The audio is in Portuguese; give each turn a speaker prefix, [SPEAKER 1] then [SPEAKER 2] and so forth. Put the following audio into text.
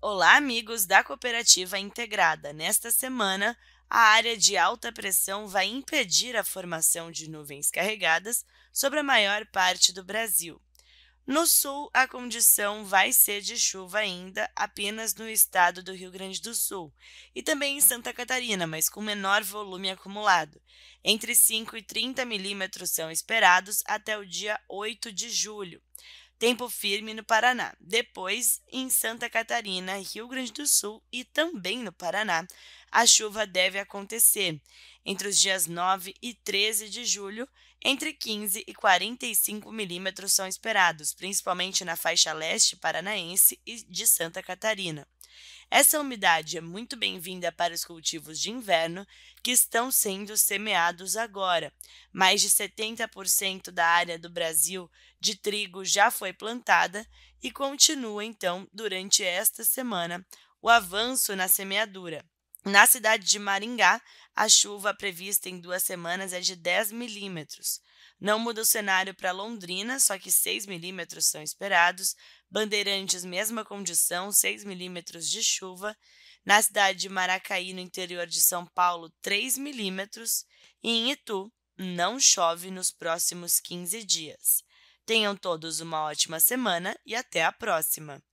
[SPEAKER 1] Olá, amigos da Cooperativa Integrada. Nesta semana, a área de alta pressão vai impedir a formação de nuvens carregadas sobre a maior parte do Brasil. No sul, a condição vai ser de chuva ainda apenas no estado do Rio Grande do Sul e também em Santa Catarina, mas com menor volume acumulado. Entre 5 e 30 milímetros são esperados até o dia 8 de julho. Tempo firme no Paraná, depois em Santa Catarina, Rio Grande do Sul e também no Paraná. A chuva deve acontecer entre os dias 9 e 13 de julho, entre 15 e 45 milímetros são esperados, principalmente na faixa leste paranaense e de Santa Catarina. Essa umidade é muito bem-vinda para os cultivos de inverno que estão sendo semeados agora. Mais de 70% da área do Brasil de trigo já foi plantada e continua, então, durante esta semana, o avanço na semeadura. Na cidade de Maringá, a chuva prevista em duas semanas é de 10 milímetros. Não muda o cenário para Londrina, só que 6 milímetros são esperados. Bandeirantes, mesma condição, 6 milímetros de chuva. Na cidade de Maracaí, no interior de São Paulo, 3 milímetros. E em Itu, não chove nos próximos 15 dias. Tenham todos uma ótima semana e até a próxima!